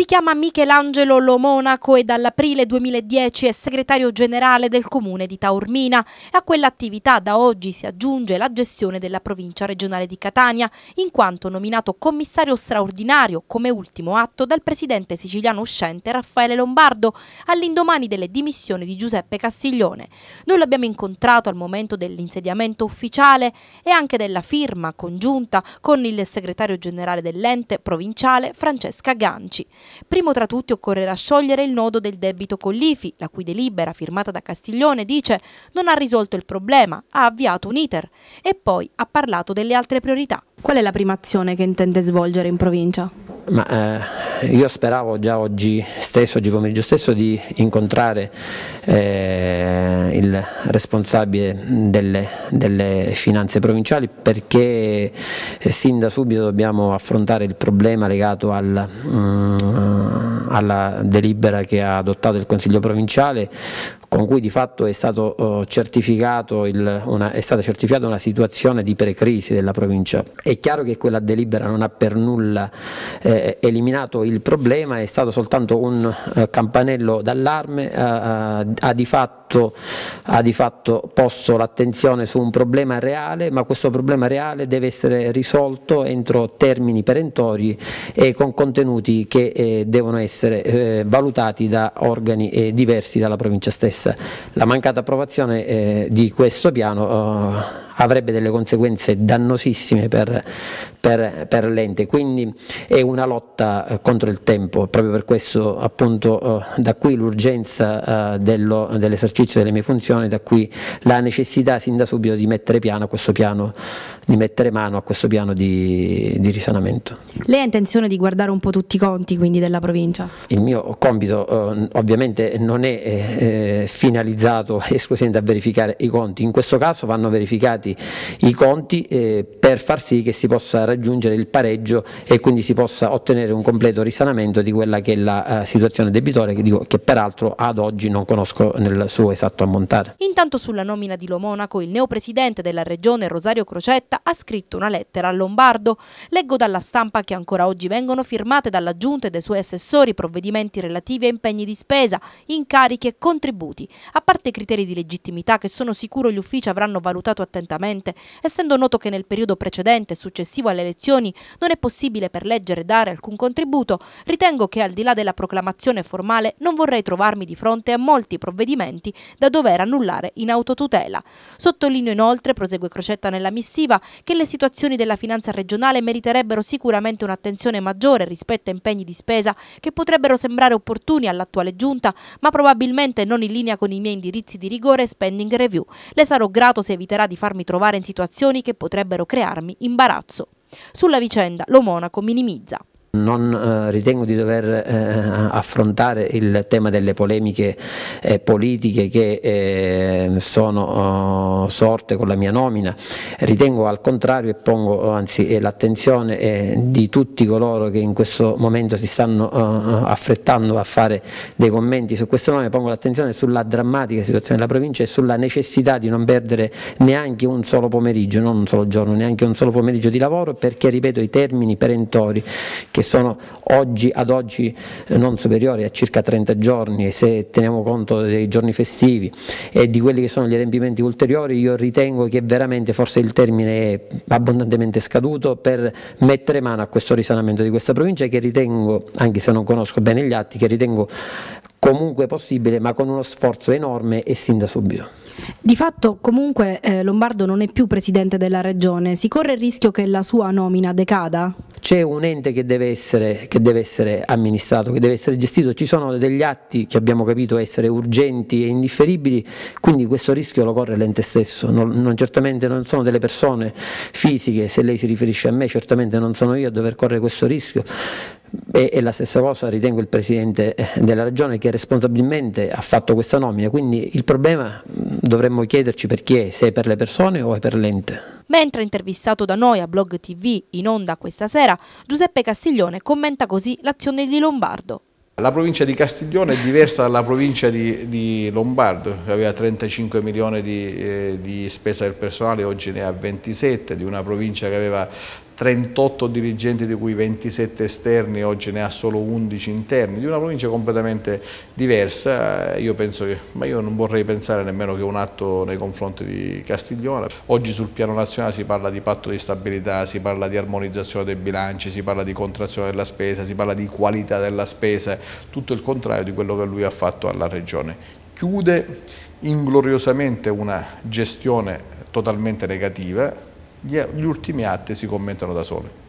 Si chiama Michelangelo Lomonaco e dall'aprile 2010 è segretario generale del comune di Taormina. A quell'attività da oggi si aggiunge la gestione della provincia regionale di Catania, in quanto nominato commissario straordinario come ultimo atto dal presidente siciliano uscente Raffaele Lombardo all'indomani delle dimissioni di Giuseppe Castiglione. Noi l'abbiamo incontrato al momento dell'insediamento ufficiale e anche della firma congiunta con il segretario generale dell'ente provinciale Francesca Ganci. Primo tra tutti occorrerà sciogliere il nodo del debito con l'IFI, la cui delibera firmata da Castiglione dice non ha risolto il problema, ha avviato un iter e poi ha parlato delle altre priorità. Qual è la prima azione che intende svolgere in provincia? Ma, eh io speravo già oggi stesso, oggi pomeriggio stesso, di incontrare eh, il responsabile delle, delle, finanze provinciali perché eh, sin da subito dobbiamo affrontare il problema legato al, mh, mm, alla delibera che ha adottato il Consiglio provinciale con cui di fatto è, stato, eh, il, una, è stata certificata una situazione di precrisi della provincia. È chiaro che quella delibera non ha per nulla eh, eliminato il problema, è stato soltanto un eh, campanello d'allarme, eh, eh, ha di fatto fatto, ha di fatto posto l'attenzione su un problema reale, ma questo problema reale deve essere risolto entro termini perentori e con contenuti che eh, devono essere eh, valutati da organi eh, diversi dalla provincia stessa. La mancata approvazione eh, di questo piano eh, avrebbe delle conseguenze dannosissime per, per, per l'ente, quindi è una lotta eh, contro il tempo, proprio per questo appunto eh, da qui l'urgenza eh, dell'esercizio delle mie funzioni, da qui la necessità sin da subito di mettere, piano piano, di mettere mano a questo piano di, di risanamento. Lei ha intenzione di guardare un po' tutti i conti quindi della provincia? Il mio compito ovviamente non è finalizzato esclusivamente a verificare i conti, in questo caso vanno verificati sbagliati i conti eh, per far sì che si possa raggiungere il pareggio e quindi si possa ottenere un completo risanamento di quella che è la eh, situazione debitoria che, dico, che peraltro ad oggi non conosco nel suo esatto ammontare. Intanto sulla nomina di Lo Monaco il neopresidente della regione Rosario Crocetta ha scritto una lettera a Lombardo. Leggo dalla stampa che ancora oggi vengono firmate dalla Giunta e dai suoi assessori provvedimenti relativi a impegni di spesa, incarichi e contributi, a parte i criteri di legittimità che sono sicuro gli uffici avranno valutato attentamente Parlamento, essendo noto che nel periodo precedente e successivo alle elezioni non è possibile per leggere dare alcun contributo, ritengo che al di là della proclamazione formale non vorrei trovarmi di fronte a molti provvedimenti da dover annullare in autotutela. Sottolineo inoltre, prosegue Crocetta nella missiva, che le situazioni della finanza regionale meriterebbero sicuramente un'attenzione maggiore rispetto a impegni di spesa che potrebbero sembrare opportuni all'attuale giunta, ma probabilmente non in linea con i miei indirizzi di rigore e spending review. Le sarò grato se eviterà di farmi farmi trovare in situazioni che potrebbero crearmi imbarazzo. Sulla vicenda lo Monaco minimizza. Non eh, ritengo di dover eh, affrontare il tema delle polemiche eh, politiche che sono oh, sorte con la mia nomina, ritengo al contrario e pongo oh, l'attenzione di tutti coloro che in questo momento si stanno oh, affrettando a fare dei commenti su questo nome, pongo l'attenzione sulla drammatica situazione della provincia e sulla necessità di non perdere neanche un solo pomeriggio, non un solo giorno, neanche un solo pomeriggio di lavoro perché ripeto i termini perentori che che sono oggi, ad oggi eh, non superiori a circa 30 giorni, se teniamo conto dei giorni festivi e di quelli che sono gli adempimenti ulteriori, io ritengo che veramente forse il termine è abbondantemente scaduto per mettere mano a questo risanamento di questa provincia che ritengo, anche se non conosco bene gli atti, che ritengo comunque possibile ma con uno sforzo enorme e sin da subito. Di fatto comunque eh, Lombardo non è più presidente della regione, si corre il rischio che la sua nomina decada? c'è un ente che deve, essere, che deve, essere, amministrato, che deve essere gestito, ci sono degli atti che abbiamo capito essere urgenti e indifferibili, quindi questo rischio lo corre l'ente stesso, non, non, certamente non sono delle persone fisiche, se lei si riferisce a me certamente non sono io a dover correre questo rischio. E, e la stessa cosa ritengo il Presidente eh, della Regione che responsabilmente ha fatto questa nomina, quindi il problema dovremmo chiederci per chi è, se è per le persone o è per l'ente. Mentre intervistato da noi a Blog TV in onda questa sera, Giuseppe Castiglione commenta così l'azione di Lombardo. La provincia di Castiglione è diversa dalla provincia di, di Lombardo, che aveva 35 milioni di, eh, di, spesa del personale, oggi ne ha 27, di una provincia che aveva 38 dirigenti di cui 27 esterni, oggi ne ha solo 11 interni, di una provincia completamente diversa, eh, io penso che, ma io non vorrei pensare nemmeno che un atto nei confronti di Castiglione, oggi sul piano nazionale si parla di patto di stabilità, si parla di armonizzazione dei bilanci, si parla di contrazione della spesa, si parla di qualità della spesa, tutto il contrario di quello che lui ha fatto alla regione. Chiude ingloriosamente una gestione totalmente negativa, gli ultimi atti si commentano da soli.